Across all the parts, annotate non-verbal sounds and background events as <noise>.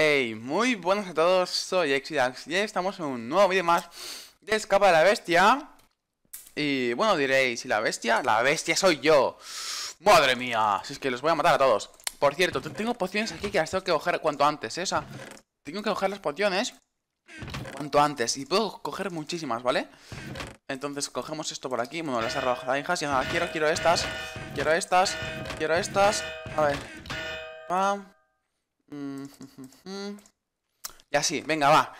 Hey, muy buenas a todos, soy Exidax y estamos en un nuevo vídeo más de Escapa de la Bestia Y bueno, diréis, ¿y la bestia? La bestia soy yo Madre mía, si es que los voy a matar a todos Por cierto, tengo pociones aquí que las tengo que coger cuanto antes, esa ¿eh? tengo que coger las pociones cuanto antes Y puedo coger muchísimas, ¿vale? Entonces cogemos esto por aquí, bueno, las hijas y nada, quiero, quiero estas, quiero estas, quiero estas A ver, pam ya sí, venga, va.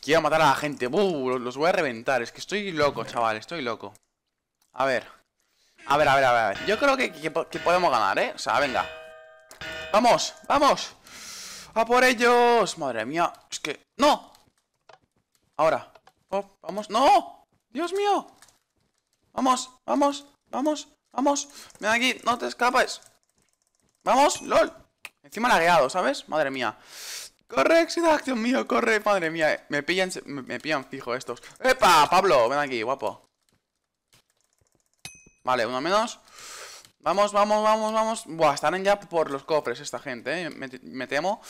Quiero matar a la gente. Uh, los voy a reventar. Es que estoy loco, chaval. Estoy loco. A ver. A ver, a ver, a ver. Yo creo que, podemos ganar, ¿eh? O sea, venga. ¡Vamos! ¡Vamos! ¡A por ellos! Madre mía. Es que... ¡No! Ahora. Oh, ¡Vamos! ¡No! ¡Dios mío! ¡Vamos! ¡Vamos! ¡Vamos! ¡Vamos! ¡Ven aquí! ¡No te escapes! ¡Vamos! ¡Lol! Encima lagueado, ¿sabes? Madre mía. Corre, ¡Dios mío, corre, madre mía. Eh. Me pillan, me, fijo estos. ¡Epa! Pablo, ven aquí, guapo. Vale, uno menos. Vamos, vamos, vamos, vamos. Buah, estarán ya por los cofres esta gente, ¿eh? Me, temo.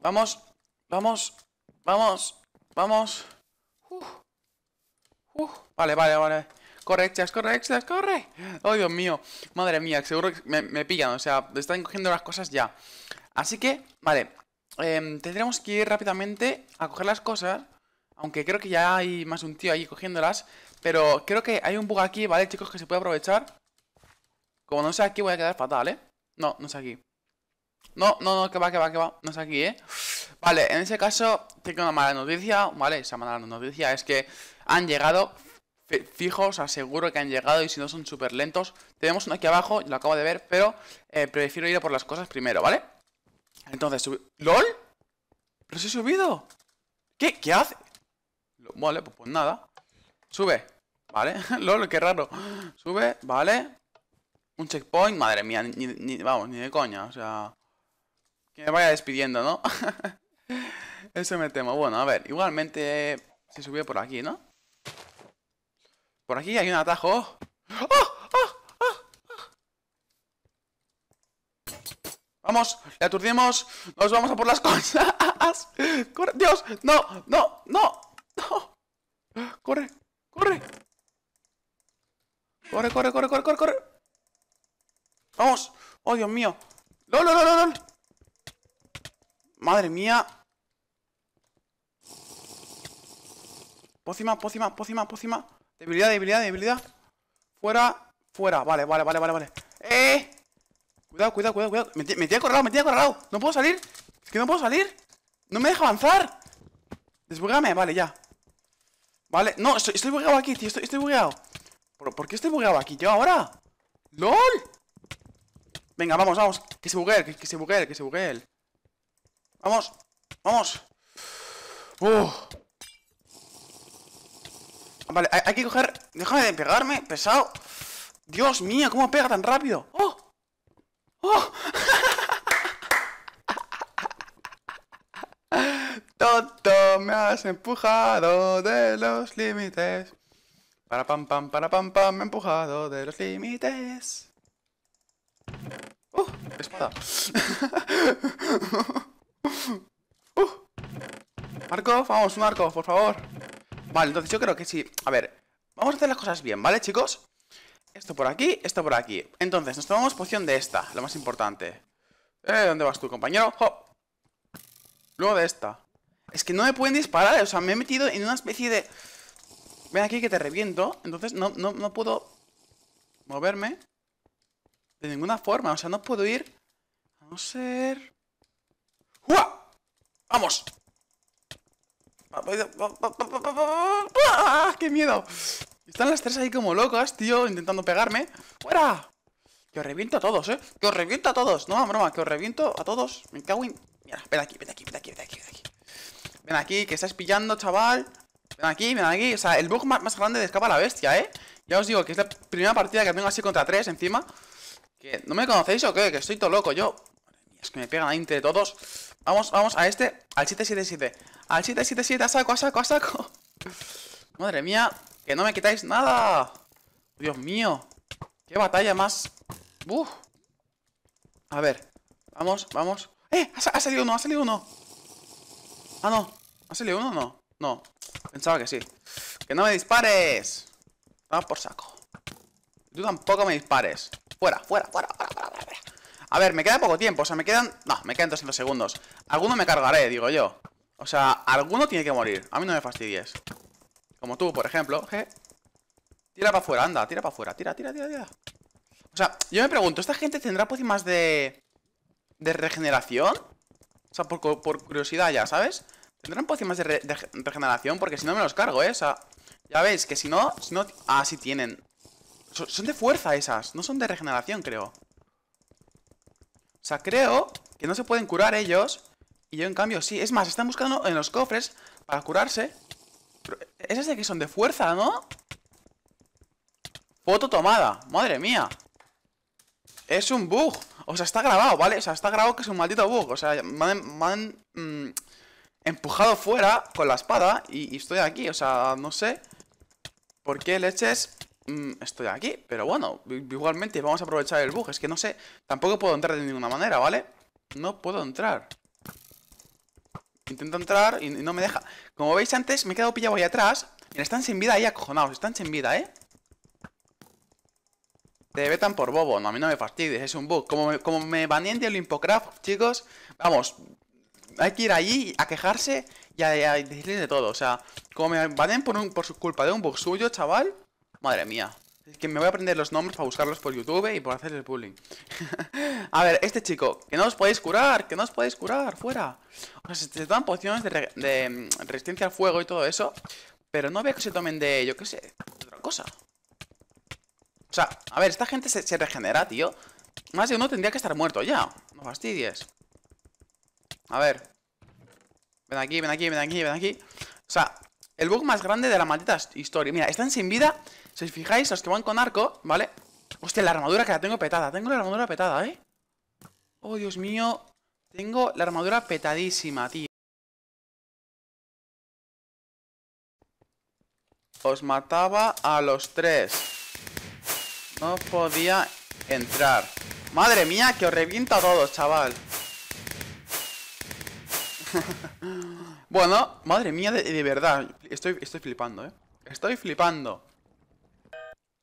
Vamos, vamos, vamos, vamos. Vale, vale, vale. Corre, Exas, corre, extras corre. Oh, Dios mío. Madre mía, seguro que me, me pillan. O sea, están cogiendo las cosas ya. Así que, vale, em, tendremos que ir rápidamente a coger las cosas. Aunque creo que ya hay más un tío ahí cogiéndolas. Pero creo que hay un bug aquí, ¿vale, chicos? Que se puede aprovechar. Como no sea aquí, voy a quedar fatal, ¿eh? No, no es aquí. No, no, no, que va, que va, que va. No es aquí, ¿eh? Vale, en ese caso tengo una mala noticia. Vale, esa mala noticia es que han llegado fijos, aseguro que han llegado y si no son súper lentos. Tenemos uno aquí abajo, lo acabo de ver, pero eh, prefiero ir a por las cosas primero, ¿vale? Entonces, ¿LOL? ¿Pero se he subido? ¿Qué? ¿Qué hace? Vale, pues, pues nada. Sube. ¿Vale? <laughs> LOL, qué raro. Sube, ¿vale? Un checkpoint, madre mía, ni, vamos, ni de coña, o sea... Que me vaya despidiendo, ¿no? Eso me temo. Bueno, a ver, igualmente se subió por aquí, ¿no? Por aquí hay un atajo. ¡Oh! Vamos, le aturdimos. Nos vamos a por las <laughs> cosas. Corre, Dios, no, no, no, no. Corre, corre. Corre, corre, corre, corre, corre, Vamos. Oh, Dios mío. no, no, no, no. Madre mía. Pócima, pócima, pócima, pócima. Debilidad, debilidad, debilidad. Fuera, fuera. Vale, vale, vale, vale, vale. ¡Eh! Cuidado, cuidado, cuidado, cuidado. Me, me tiene acorralado, me tiene acorralado. No puedo salir. Es que no puedo salir. No me deja avanzar. Desbugame, vale, ya. Vale, no, estoy, bugueado aquí, tío. Estoy, estoy bugueado. ¿Por, ¿Por, qué estoy bugueado aquí yo ahora? ¡LOL! Venga, vamos, vamos. Que se buguee, que, que se buguee, que se buguee. Vamos, vamos. Vale, hay, que coger. Déjame de pegarme, pesado. Dios mío, cómo pega tan rápido. ¡Oh! <laughs> Toto, me has empujado de los límites. Para pam pam, para pam pam, me he empujado de los límites. ¡Uh! Espada. <laughs> ¡Uh! vamos, Marco por favor. Vale, entonces yo creo que sí. A ver, vamos a hacer las cosas bien, ¿vale, chicos? esto por aquí, esto por aquí. Entonces, nos tomamos poción de esta, lo más importante. Eh, ¿dónde vas tú, compañero? ¡Hop! Luego de esta. Es que no me pueden disparar, o sea, me he metido en una especie de... Ven aquí que te reviento. Entonces no, puedo moverme de ninguna forma. O sea, no puedo ir... A no ser... ¡Vamos! ¡Qué miedo! Están las tres ahí como locas, tío, intentando pegarme. ¡Fuera! Que os reviento a todos, ¿eh? Que os reviento a todos. No, broma, que os reviento a todos. Me cago en... Mira, ven aquí, ven aquí, ven aquí, ven aquí, ven aquí. Ven aquí, que estáis pillando, chaval. Ven aquí, ven aquí. O sea, el bug más, grande de Escapa la Bestia, ¿eh? Ya os digo que es la primera partida que tengo así contra tres encima. Que no me conocéis o qué, que estoy todo loco yo. Madre mía, es que me pegan ahí entre todos. Vamos, vamos a este, al 777. Al 777, a saco, a saco, a saco. <laughs> Madre mía, ¡Que no me quitáis nada! ¡Dios mío! ¡Qué batalla más! A ver, vamos, vamos. ¡Eh! Ha, salido uno, ha salido uno. Ah, no. ¿Ha salido uno no? No. Pensaba que sí. ¡Que no me dispares! Vamos por saco. Tú tampoco me dispares. Fuera, fuera, fuera, fuera, fuera, A ver, me queda poco tiempo. O sea, me quedan... No, me quedan 200 segundos. Alguno me cargaré, digo yo. O sea, alguno tiene que morir. A mí no me fastidies. Como tú, por ejemplo. Tira para afuera, anda, tira para afuera. Tira, tira, tira, tira. O sea, yo me pregunto, ¿esta gente tendrá pócimas pues de... de regeneración? O sea, por, curiosidad ya, ¿sabes? ¿Tendrán pócimas pues de, de, regeneración? Porque si no me los cargo, ¿eh? O sea, ya veis que si no... no ah, sí tienen. son de fuerza esas, no son de regeneración, creo. O sea, creo que no se pueden curar ellos. Y yo, en cambio, sí. Es más, están buscando en los cofres para curarse. Esas de que son de fuerza, ¿no? Foto tomada, madre mía Es un bug O sea, está grabado, ¿vale? O sea, está grabado que es un maldito bug O sea, me han, mm, empujado fuera con la espada y, estoy aquí, o sea, no sé Por qué leches mm, estoy aquí Pero bueno, igualmente vamos a aprovechar el bug Es que no sé, tampoco puedo entrar de ninguna manera, ¿vale? No puedo entrar Intento entrar y no me deja. Como veis antes, me he quedado pillado ahí atrás. están sin vida ahí acojonados. Están sin vida, ¿eh? Te vetan por bobo. No, a mí no me fastidies. Es un bug. Como me, como me baneen de Olympocraft, chicos. Vamos. Hay que ir allí a quejarse y a, decirles de todo. O sea, como me baneen por, un, por su culpa de un bug suyo, chaval. Madre mía que me voy a aprender los nombres para buscarlos por YouTube y por hacer el bullying. <laughs> a ver, este chico. Que no os podéis curar, que no os podéis curar, fuera. O sea, se te dan pociones de, mm, resistencia al fuego y todo eso. Pero no veo que se tomen de, yo qué sé, otra cosa. O sea, a ver, esta gente se, se, regenera, tío. Más de uno tendría que estar muerto ya. No fastidies. A ver. Ven aquí, ven aquí, ven aquí, ven aquí. O sea, el bug más grande de la maldita historia. Mira, están sin vida si os fijáis, los que van con arco, ¿vale? Hostia, la armadura que la tengo petada. Tengo la armadura petada, ¿eh? Oh, Dios mío. Tengo la armadura petadísima, tío. Os mataba a los tres. No podía entrar. Madre mía, que os reviento a todos, chaval. <laughs> bueno, madre mía, de, verdad. Estoy, estoy flipando, ¿eh? Estoy flipando.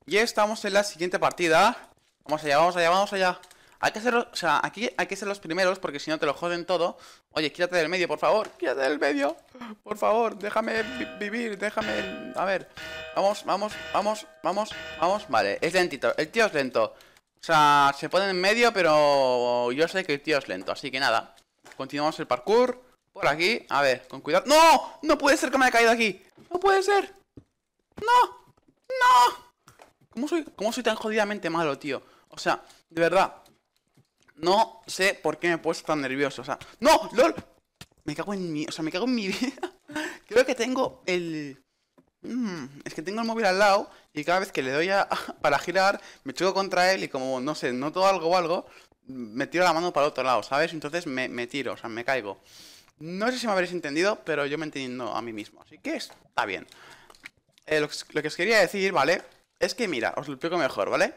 Ya estamos en la siguiente partida. Vamos allá, vamos allá, vamos allá. Hay que ser, o sea, aquí hay que ser los primeros porque si no te lo joden todo. Oye, quítate del medio, por favor. Quítate del medio. Por favor, déjame vivir, déjame... A ver. Vamos, vamos, vamos, vamos, vamos. Vale, es lentito. El tío es lento. O sea, se pone en medio, pero yo sé que el tío es lento. Así que nada. Continuamos el parkour. Por aquí. A ver, con cuidado. ¡No! No puede ser que me haya caído aquí. No puede ser. No. No. ¿Cómo soy, tan jodidamente malo, tío? O sea, de verdad. No sé por qué me he puesto tan nervioso. O sea, ¡No! ¡LOL! Me cago en mi. O sea, me cago en mi <laughs> vida. Creo que tengo el. Mm, es que tengo el móvil al lado y cada vez que le doy a, <laughs> para girar, me choco contra él y como, no sé, noto algo o algo, me tiro la mano para el otro lado, ¿sabes? Entonces me, tiro, o sea, me caigo. No sé si me habréis entendido, pero yo me entiendo a mí mismo. Así que está bien. Eh, lo que os quería decir, ¿vale? Es que mira, os lo explico mejor, ¿vale?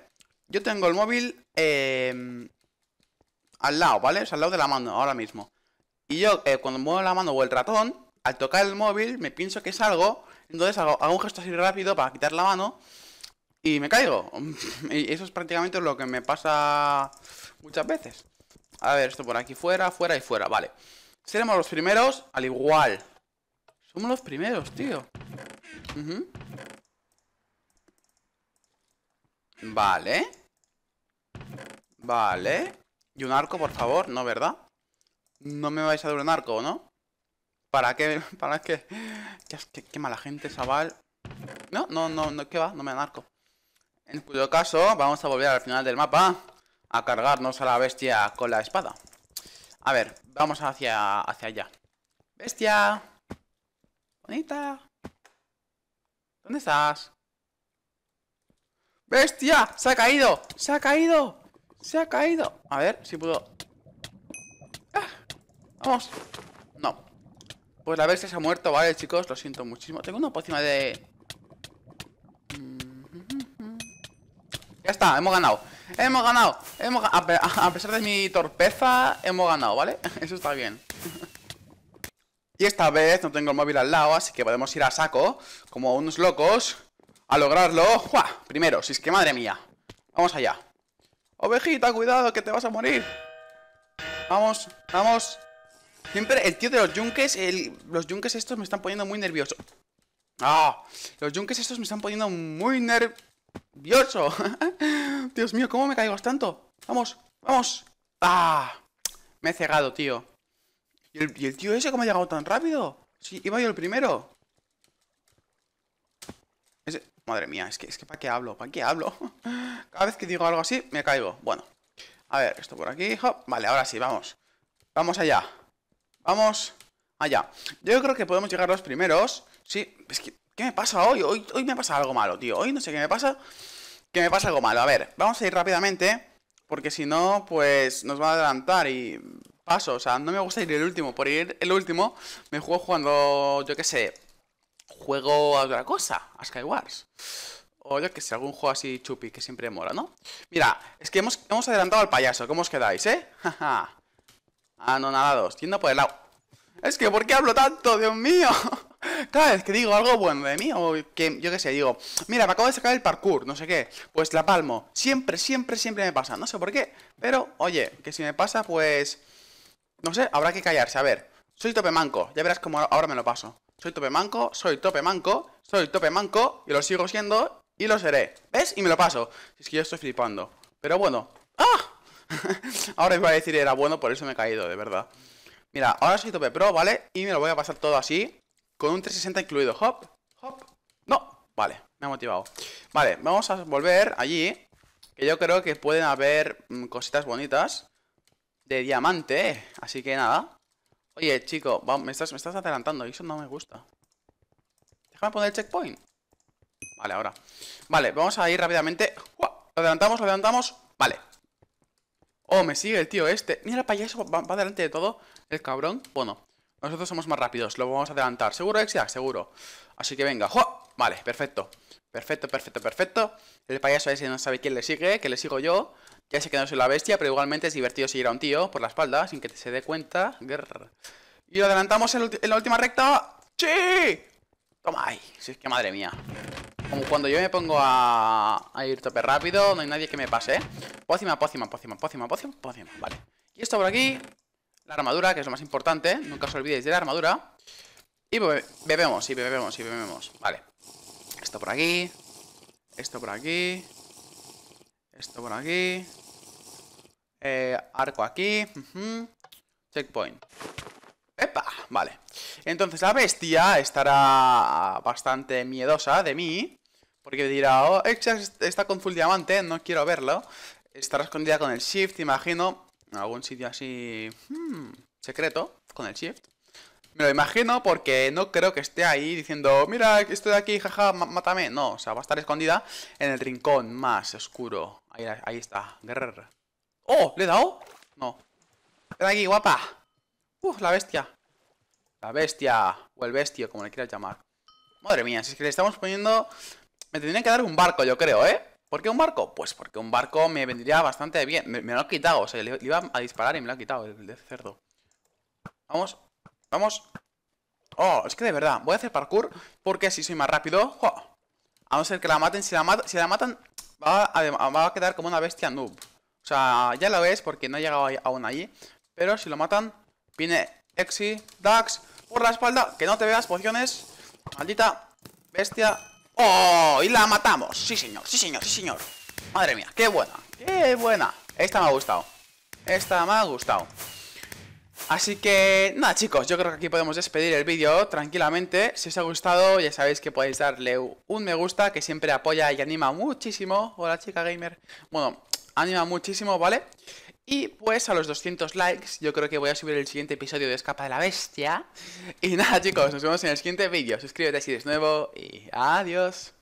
Yo tengo el móvil em, al lado, ¿vale? O sea, al lado de la mano, ahora mismo. Y yo, eh, cuando muevo la mano o el ratón, al tocar el móvil, me pienso que es algo. Entonces hago, un gesto así rápido para quitar la mano y me caigo. <laughs> y eso es prácticamente lo que me pasa muchas veces. A ver, esto por aquí fuera, fuera y fuera, vale. Seremos los primeros, al igual. Somos los primeros, tío. Vale. Vale. Y un arco, por favor, ¿no, verdad? No me vais a dar un arco, ¿no? ¿Para qué? <laughs> ¿Para qué? qué mala gente, chaval. No, no, no, no, ¿qué va? No me dan arco. En cuyo caso, vamos a volver al final del mapa a cargarnos a la bestia con la espada. A ver, vamos hacia, hacia allá. ¡Bestia! ¡Bonita! ¿Dónde estás? ¡Bestia! ¡Se ha caído! ¡Se ha caído! ¡Se ha caído! A ver si puedo... ¡Ah! ¡Vamos! No Pues la bestia se ha muerto, vale, chicos Lo siento muchísimo Tengo una encima de... Ya está, hemos ganado Hemos ganado hemos... A pesar de mi torpeza Hemos ganado, ¿vale? <laughs> Eso está bien Y esta vez no tengo el móvil al lado Así que podemos ir a saco Como unos locos a lograrlo. ¡Jua! Primero, si es que madre mía. Vamos allá. Ovejita, cuidado, que te vas a morir. Vamos, vamos. Siempre el tío de los yunques, los yunques estos me están poniendo muy nervioso. ¡Ah! Los yunques estos me están poniendo muy nervioso. <laughs> Dios mío, ¿cómo me caigas tanto? Vamos, vamos. ¡Ah! Me he cegado, tío. ¿Y el, y el tío ese cómo ha llegado tan rápido? Sí, iba yo el primero. Madre mía, es que, es que ¿para qué hablo? ¿Para qué hablo? <laughs> Cada vez que digo algo así, me caigo. Bueno, a ver, esto por aquí. Hop. Vale, ahora sí, vamos. Vamos allá. Vamos allá. Yo creo que podemos llegar los primeros. Sí, es que, ¿qué me pasa hoy? Hoy, hoy me pasa algo malo, tío. Hoy no sé qué me pasa. Que me pasa algo malo. A ver, vamos a ir rápidamente. Porque si no, pues nos va a adelantar y paso. O sea, no me gusta ir el último. Por ir el último, me juego jugando, yo qué sé, juego a otra cosa, a Skywars. O yo que sé, algún juego así chupi que siempre mola, ¿no? Mira, es que hemos, hemos adelantado al payaso. ¿Cómo os quedáis, eh? ah, <laughs> no, nada, dos. Yendo por el lado. Es que, ¿por qué hablo tanto? Dios mío. <laughs> Cada vez que digo algo bueno de mí, o que yo qué sé, digo, mira, me acabo de sacar el parkour, no sé qué, pues la palmo. Siempre, siempre, siempre me pasa, no sé por qué, pero oye, que si me pasa, pues. No sé, habrá que callarse. A ver, soy tope manco, ya verás cómo ahora me lo paso. Soy tope manco, soy tope manco, soy tope manco, y lo sigo siendo, y lo seré. ¿Ves? Y me lo paso. es que yo estoy flipando. Pero bueno. ¡Ah! <laughs> ahora iba a decir era bueno, por eso me he caído, de verdad. Mira, ahora soy tope pro, ¿vale? Y me lo voy a pasar todo así, con un 360 incluido. Hop, hop. No, vale, me ha motivado. Vale, vamos a volver allí, que yo creo que pueden haber mm, cositas bonitas de diamante, ¿eh? así que nada. Oye, chico, me, estás, adelantando y eso no me gusta. Déjame poner el checkpoint. Vale, ahora. Vale, vamos a ir rápidamente. Lo adelantamos, lo adelantamos. Vale. Oh, me sigue el tío este. Mira el payaso, va, delante de todo. El cabrón. Bueno, nosotros somos más rápidos, lo vamos a adelantar. ¿Seguro, Exia? Seguro. Así que venga. Vale, perfecto. Perfecto, perfecto, perfecto. El payaso ese no sabe quién le sigue, que le sigo yo. Ya se que no la bestia, pero igualmente es divertido seguir a un tío por la espalda sin que te se dé cuenta. Y lo adelantamos en, la última recta. ¡Sí! Toma ahí. Si es que madre mía. Como cuando yo me pongo a, ir tope rápido, no hay nadie que me pase. ¿eh? Pócima, pócima, pócima, pócima, pócima, pócima. Vale. Y esto por aquí. La armadura, que es lo más importante. Nunca os olvidéis de la armadura. Y bebemos, y bebemos, y bebemos. Vale. Esto por aquí. Esto por aquí. Esto por aquí. Eh, arco aquí. Checkpoint. ¡Epa! Vale. Entonces la bestia estará bastante miedosa de mí. Porque dirá, oh, está con full diamante, no quiero verlo. Estará escondida con el shift, imagino. En algún sitio así... Hmm, secreto, con el shift. Me lo imagino porque no creo que esté ahí diciendo, mira, estoy aquí, jaja, mátame. No, o sea, va a estar escondida en el rincón más oscuro Ahí, ahí está. Guerrero. ¡Oh! ¿Le he dado? No. era aquí, guapa. ¡Uf, La bestia. La bestia. O el bestio, como le quieras llamar. Madre mía, si es que le estamos poniendo... Me tendrían que dar un barco, yo creo, ¿eh? ¿Por qué un barco? Pues porque un barco me vendría bastante bien. Me, lo ha quitado, o sea, le, iba a disparar y me lo ha quitado el, de cerdo. Vamos, vamos. Oh, es que de verdad, voy a hacer parkour porque si soy más rápido... ¡jo! A no ser que la maten, si la matan, Va a, va a quedar como una bestia noob. O sea, ya la ves porque no ha llegado aún allí. Pero si lo matan, viene Exi, Dax, por la espalda. Que no te veas, pociones. Maldita bestia. ¡Oh! Y la matamos. Sí, señor, sí, señor, sí, señor. Madre mía, qué buena, qué buena. Esta me ha gustado. Esta me ha gustado. Así que nada chicos, yo creo que aquí podemos despedir el vídeo tranquilamente. Si os ha gustado ya sabéis que podéis darle un me gusta que siempre apoya y anima muchísimo. Hola chica gamer. Bueno, anima muchísimo, ¿vale? Y pues a los 200 likes yo creo que voy a subir el siguiente episodio de Escapa de la Bestia. Y nada chicos, nos vemos en el siguiente vídeo. Suscríbete si eres nuevo y adiós.